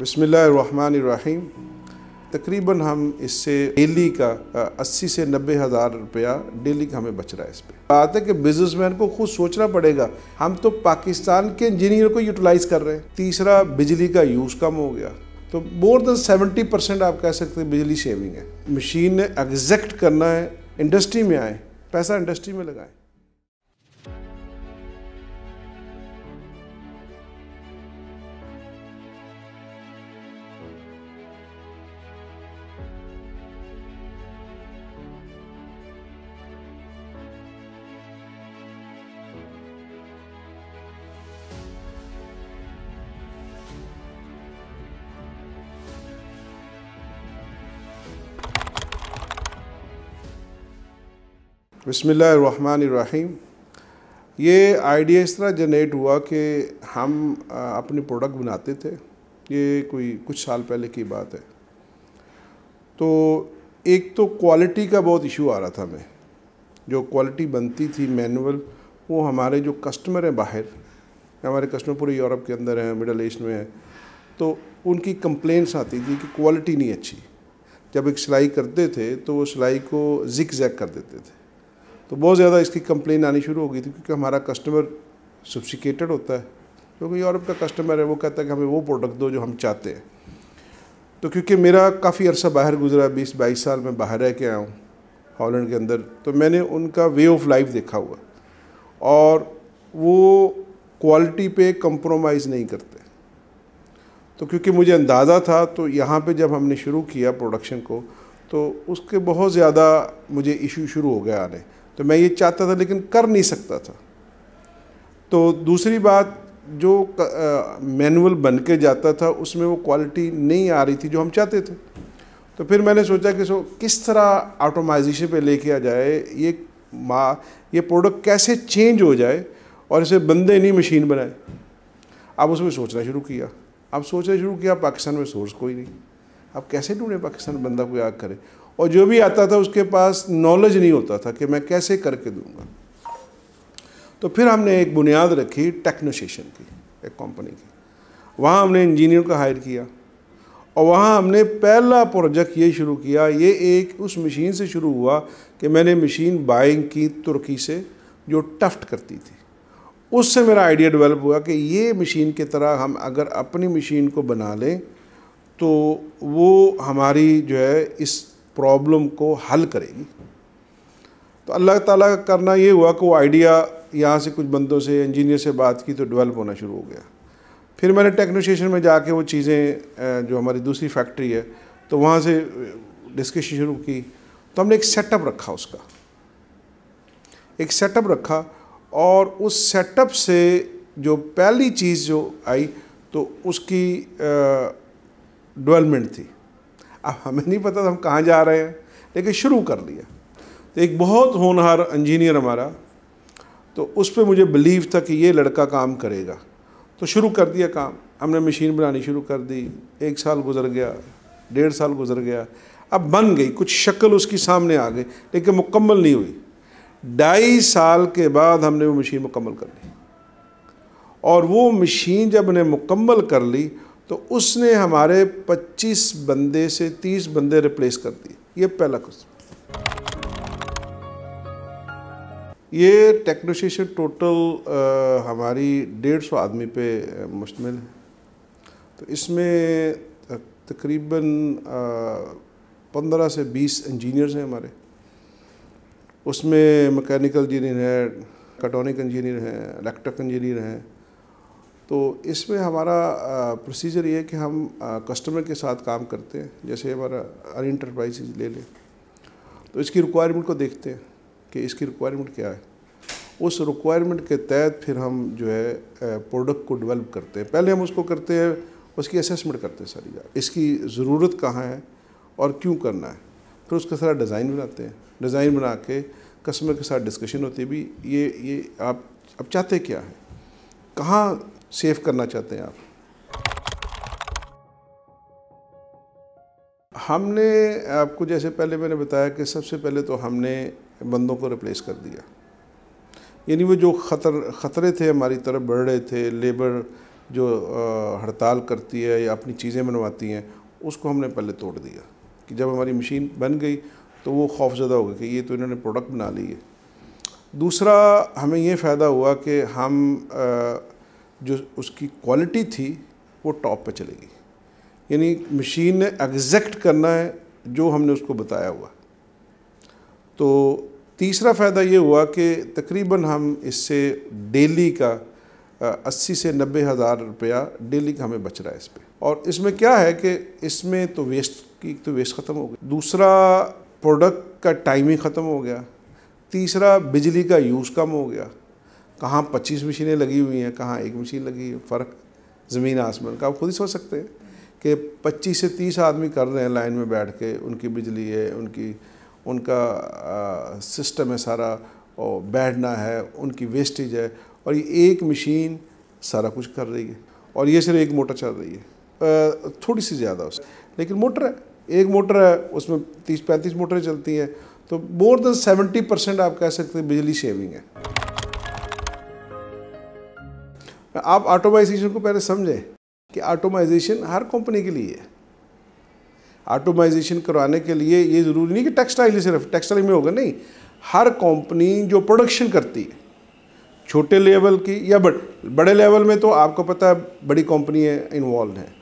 बसमीम तकरीबन हम इससे डेली का 80 से नब्बे हज़ार रुपया डेली का हमें बच रहा है इस पर बात है कि बिजनेसमैन को खुद सोचना पड़ेगा हम तो पाकिस्तान के इंजीनियर को यूटिलाइज़ कर रहे हैं तीसरा बिजली का यूज़ कम हो गया तो मोर देन 70 परसेंट आप कह सकते हैं बिजली सेविंग है मशीन ने एग्जैक्ट करना है इंडस्ट्री में आए पैसा इंडस्ट्री में लगाएं बसमीम ये आइडिया इस तरह जनरेट हुआ कि हम अपने प्रोडक्ट बनाते थे ये कोई कुछ साल पहले की बात है तो एक तो क्वालिटी का बहुत इशू आ रहा था मैं जो क्वालिटी बनती थी मैनुअल वो हमारे जो कस्टमर हैं बाहर हमारे कस्टमर पूरे यूरोप के अंदर हैं मिडल ईस्ट में हैं तो उनकी कंप्लेंट्स आती थी कि क्वालिटी नहीं अच्छी जब एक सिलाई करते थे तो वो सिलाई को जिक जैक कर देते थे तो बहुत ज़्यादा इसकी कंप्लेन आनी शुरू हो गई थी क्योंकि हमारा कस्टमर सब्सिकेटेड होता है क्योंकि तो यूरोप का कस्टमर है वो कहता है कि हमें वो प्रोडक्ट दो जो हम चाहते हैं तो क्योंकि मेरा काफ़ी अरसा बाहर गुजरा बीस बाईस साल में बाहर रह के आया हूँ हॉलैंड के अंदर तो मैंने उनका वे ऑफ लाइफ देखा हुआ और वो क्वालिटी पे कंप्रोमाइज़ नहीं करते तो क्योंकि मुझे अंदाज़ा था तो यहाँ पे जब हमने शुरू किया प्रोडक्शन को तो उसके बहुत ज़्यादा मुझे इशू शुरू हो गया आने तो मैं ये चाहता था लेकिन कर नहीं सकता था तो दूसरी बात जो मैनुअल बन के जाता था उसमें वो क्वालिटी नहीं आ रही थी जो हम चाहते थे तो फिर मैंने सोचा कि सो किस तरह ऑटोमाइजेशन पे लेके आ जाए ये मा ये प्रोडक्ट कैसे चेंज हो जाए और इसे बंदे नहीं मशीन बनाए अब उसमें सोचना शुरू किया अब सोचना शुरू किया पाकिस्तान में सोर्स कोई नहीं अब कैसे ढूंढें पाकिस्तान बंदा कोई आग करे और जो भी आता था उसके पास नॉलेज नहीं होता था कि मैं कैसे करके दूंगा तो फिर हमने एक बुनियाद रखी टेक्नोशेशन की एक कंपनी की वहाँ हमने इंजीनियर का हायर किया और वहाँ हमने पहला प्रोजेक्ट ये शुरू किया ये एक उस मशीन से शुरू हुआ कि मैंने मशीन बाइंग की तुर्की से जो टफ्ट करती थी उससे मेरा आइडिया डेवलप हुआ कि ये मशीन की तरह हम अगर अपनी मशीन को बना लें तो वो हमारी जो है इस प्रॉब्लम को हल करेगी तो अल्लाह ताला का करना ये हुआ कि वो आइडिया यहाँ से कुछ बंदों से इंजीनियर से बात की तो डेवलप होना शुरू हो गया फिर मैंने टेक्नोशन में जाके वो चीज़ें जो हमारी दूसरी फैक्ट्री है तो वहाँ से डिस्कशन शुरू की तो हमने एक सेटअप रखा उसका एक सेटअप रखा और उस सेटअप से जो पहली चीज़ जो आई तो उसकी डेवलपमेंट थी अब हमें नहीं पता था हम कहाँ जा रहे हैं लेकिन शुरू कर लिया तो एक बहुत होनहार इंजीनियर हमारा तो उस पर मुझे बिलीव था कि ये लड़का काम करेगा तो शुरू कर दिया काम हमने मशीन बनानी शुरू कर दी एक साल गुजर गया डेढ़ साल गुजर गया अब बन गई कुछ शक्ल उसकी सामने आ गई लेकिन मुकम्मल नहीं हुई ढाई साल के बाद हमने वो मशीन मुकम्मल कर ली और वो मशीन जब हमने मुकम्मल कर ली तो उसने हमारे 25 बंदे से 30 बंदे रिप्लेस कर दिए ये पहला क्वेश्चन ये टेक्नोशिएशन टोटल आ, हमारी डेढ़ सौ आदमी पे मुश्तमिल है तो इसमें तकरीबन पंद्रह से बीस इंजीनियर्स हैं हमारे उसमें मैकेनिकल इंजीनियर है कटोनिक इंजीनियर हैं इलेक्ट्रिक इंजीनियर हैं तो इसमें हमारा प्रोसीजर ये है कि हम कस्टमर के साथ काम करते हैं जैसे हमारा अन इंटरप्राइजेज ले लें तो इसकी रिक्वायरमेंट को देखते हैं कि इसकी रिक्वायरमेंट क्या है उस रिक्वायरमेंट के तहत फिर हम जो है प्रोडक्ट को डेवलप करते हैं पहले हम उसको करते हैं उसकी असेसमेंट करते हैं सारी इसकी ज़रूरत कहाँ है और क्यों करना है फिर उसका सारा डिज़ाइन बनाते हैं डिज़ाइन बना के कस्टमर के साथ डिस्कशन होती है भी ये ये आप अब चाहते क्या है कहाँ सेव करना चाहते हैं आप हमने आपको जैसे पहले मैंने बताया कि सबसे पहले तो हमने बंदों को रिप्लेस कर दिया यानी वो जो खतर ख़तरे थे हमारी तरफ बढ़ रहे थे लेबर जो हड़ताल करती है या अपनी चीज़ें बनवाती हैं उसको हमने पहले तोड़ दिया कि जब हमारी मशीन बन गई तो वो खौफजदा हो गया कि ये तो इन्होंने प्रोडक्ट बना लिए दूसरा हमें ये फ़ायदा हुआ कि हम आ, जो उसकी क्वालिटी थी वो टॉप पे चलेगी यानी मशीन ने एग्जैक्ट करना है जो हमने उसको बताया हुआ तो तीसरा फ़ायदा ये हुआ कि तकरीबन हम इससे डेली का अस्सी से नब्बे हज़ार रुपया डेली का हमें बच रहा है इस पर और इसमें क्या है कि इसमें तो वेस्ट की तो वेस्ट ख़त्म हो गई दूसरा प्रोडक्ट का टाइम ही ख़त्म हो गया तीसरा बिजली का यूज़ कम हो गया कहाँ पच्चीस मशीनें लगी हुई हैं कहाँ एक मशीन लगी है फ़र्क ज़मीन आसमान का आप खुद ही सोच सकते हैं कि पच्चीस से तीस आदमी कर रहे हैं लाइन में बैठ के उनकी बिजली है उनकी उनका आ, सिस्टम है सारा और बैठना है उनकी वेस्टेज है और ये एक मशीन सारा कुछ कर रही है और ये सिर्फ एक मोटर चल रही है थोड़ी सी ज़्यादा उस लेकिन मोटर है एक मोटर है उसमें तीस पैंतीस मोटरें चलती हैं तो मोर देन सेवेंटी परसेंट आप कह सकते हैं बिजली सेविंग है आप ऑटोमाइजेशन को पहले समझें कि ऑटोमाइजेशन हर कंपनी के लिए है ऑटोमाइजेशन करवाने के लिए ये ज़रूरी नहीं कि टेक्सटाइल ही सिर्फ टेक्सटाइल में होगा नहीं हर कंपनी जो प्रोडक्शन करती है छोटे लेवल की या बड़, बड़े लेवल में तो आपको पता है बड़ी कंपनियाँ है, इन्वॉल्व हैं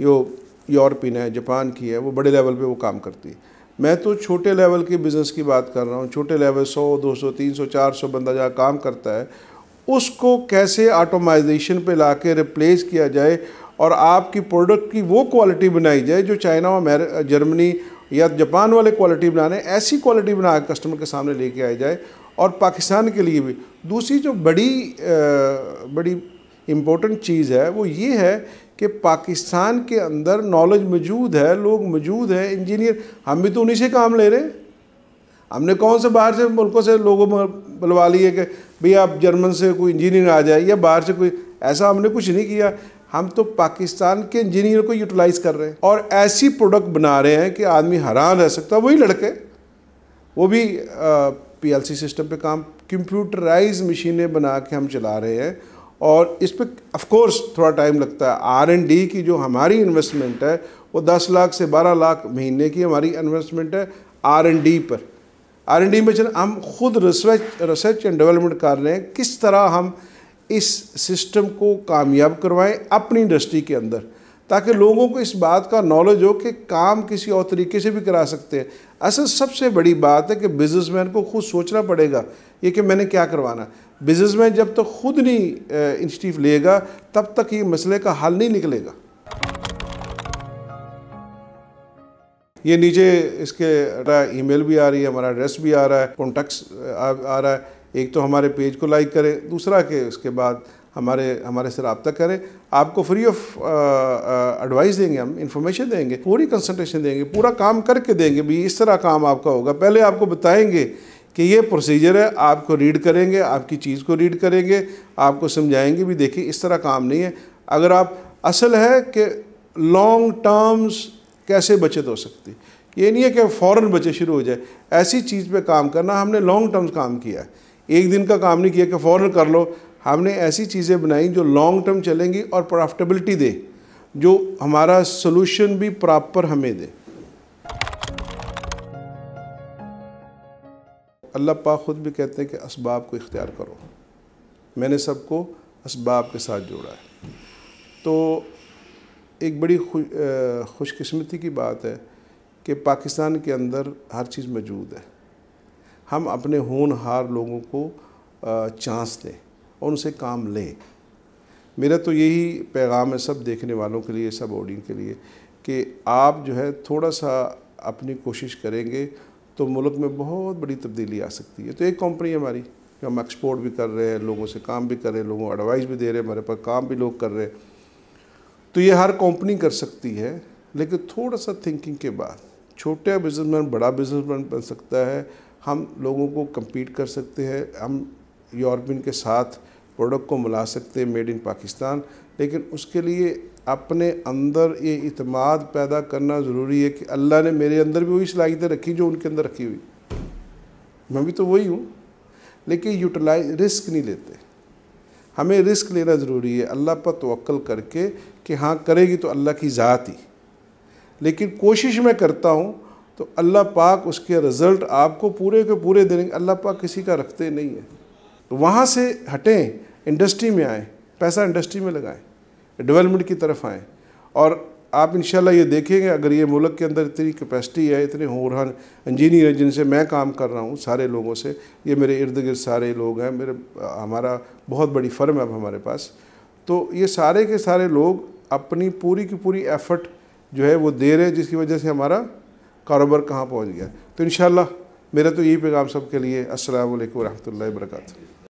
जो यूरोपियन है जापान की है वो बड़े लेवल पे वो काम करती है मैं तो छोटे लेवल के बिज़नेस की बात कर रहा हूँ छोटे लेवल सौ सौ दो तीन सौ चार सौ बंदा जहाँ काम करता है उसको कैसे ऑटोमाइजेशन पे ला के रिप्लेस किया जाए और आपकी प्रोडक्ट की वो क्वालिटी बनाई जाए जो चाइना और जर्मनी या जापान वाले क्वालिटी बनाने ऐसी क्वालिटी बना कस्टमर के सामने लेके आया जाए और पाकिस्तान के लिए भी दूसरी जो बड़ी बड़ी इम्पोर्टेंट चीज़ है वो ये है कि पाकिस्तान के अंदर नॉलेज मौजूद है लोग मौजूद हैं इंजीनियर हम भी तो उन्हीं से काम ले रहे हैं हमने कौन से बाहर से मुल्कों से लोगों में बुलवा लिए कि भाई आप जर्मन से कोई इंजीनियर आ जाए या बाहर से कोई ऐसा हमने कुछ नहीं किया हम तो पाकिस्तान के इंजीनियर को यूटिलाइज़ कर रहे हैं और ऐसी प्रोडक्ट बना रहे हैं कि आदमी हैरान रह सकता वही लड़के वो भी पीएलसी सिस्टम पे काम कंप्यूटराइज मशीनें बना के हम चला रहे हैं और इस पर ऑफकोर्स थोड़ा टाइम लगता है आर एंड डी की जो हमारी इन्वेस्टमेंट है वो दस लाख से बारह लाख महीने की हमारी इन्वेस्टमेंट है आर एंड डी पर आर एन डी में हम खुद रिसर्च रिसर्च एंड डेवलपमेंट कर रहे हैं किस तरह हम इस सिस्टम को कामयाब करवाएं अपनी इंडस्ट्री के अंदर ताकि लोगों को इस बात का नॉलेज हो कि काम किसी और तरीके से भी करा सकते हैं असल सबसे बड़ी बात है कि बिजनेसमैन को खुद सोचना पड़ेगा ये कि मैंने क्या करवाना बिजनेसमैन जब तक तो खुद नहीं इंस्टिव लेगा तब तक ये मसले का हल नहीं निकलेगा ये नीचे इसके ईमेल भी आ रही है हमारा एड्रेस भी आ रहा है कॉन्टैक्ट्स आ रहा है एक तो हमारे पेज को लाइक करें दूसरा के उसके बाद हमारे हमारे से रबता करें आपको फ्री ऑफ एडवाइस देंगे हम इंफॉर्मेशन देंगे पूरी कंसल्टेशन देंगे पूरा काम करके देंगे भी इस तरह काम आपका होगा पहले आपको बताएंगे कि ये प्रोसीजर है आपको रीड करेंगे आपकी चीज़ को रीड करेंगे आपको समझाएंगे भी देखिए इस तरह काम नहीं है अगर आप असल है कि लॉन्ग टर्म्स कैसे बचत हो सकती ये नहीं है कि फ़ौर बचत शुरू हो जाए ऐसी चीज़ पे काम करना हमने लॉन्ग टर्म काम किया है एक दिन का काम नहीं किया कि फ़ौर कर लो हमने ऐसी चीज़ें बनाई जो लॉन्ग टर्म चलेंगी और प्रॉफिटेबिलिटी दे जो हमारा सोल्यूशन भी प्रॉपर हमें दे अल्लाह पाक ख़ुद भी कहते हैं कि इसबाब को इख्तियार करो मैंने सबको इसबाब के साथ जोड़ा है तो एक बड़ी खुशकस्मती की बात है कि पाकिस्तान के अंदर हर चीज़ मौजूद है हम अपने होनहार लोगों को चांस दें और उनसे काम लें मेरा तो यही पैगाम है सब देखने वालों के लिए सब ऑडियंस के लिए कि आप जो है थोड़ा सा अपनी कोशिश करेंगे तो मुल्क में बहुत बड़ी तब्दीली आ सकती है तो एक कंपनी हमारी जो हम एक्सपोर्ट भी कर रहे हैं लोगों से काम भी कर रहे हैं लोगों को एडवाइस भी दे रहे हैं हमारे पास काम भी लोग कर रहे हैं तो ये हर कंपनी कर सकती है लेकिन थोड़ा सा थिंकिंग के बाद छोटा बिजनेसमैन बड़ा बिजनेसमैन बन सकता है हम लोगों को कम्पीट कर सकते हैं हम यूरोपियन के साथ प्रोडक्ट को मिला सकते हैं मेड इन पाकिस्तान लेकिन उसके लिए अपने अंदर ये इतमाद पैदा करना ज़रूरी है कि अल्लाह ने मेरे अंदर भी वही सलाहियतें रखी जो उनके अंदर रखी हुई मैं भी तो वही हूँ लेकिन यूटिलाइज रिस्क नहीं लेते हमें रिस्क लेना ज़रूरी है अल्लाह पर तोल करके कि हाँ करेगी तो अल्लाह की ज़ात ही लेकिन कोशिश मैं करता हूँ तो अल्लाह पाक उसके रिज़ल्ट आपको पूरे के पूरे देंगे अल्लाह पाक किसी का रखते नहीं है तो वहाँ से हटें इंडस्ट्री में आएँ पैसा इंडस्ट्री में लगाएं डेवलपमेंट की तरफ आएँ और आप इन ये देखेंगे अगर ये मुल्क के अंदर इतनी कैपेसिटी है इतने होनहान इंजीनियर हैं जिनसे मैं काम कर रहा हूँ सारे लोगों से ये मेरे इर्द गिर्द सारे लोग हैं मेरे हमारा बहुत बड़ी फर्म है अब हमारे पास तो ये सारे के सारे लोग अपनी पूरी की पूरी एफर्ट जो है वो दे रहे हैं जिसकी वजह से हमारा कारोबार कहाँ पहुँच गया तो इन मेरा तो यही पैगाम सब के लिए असल वरहमल वर्का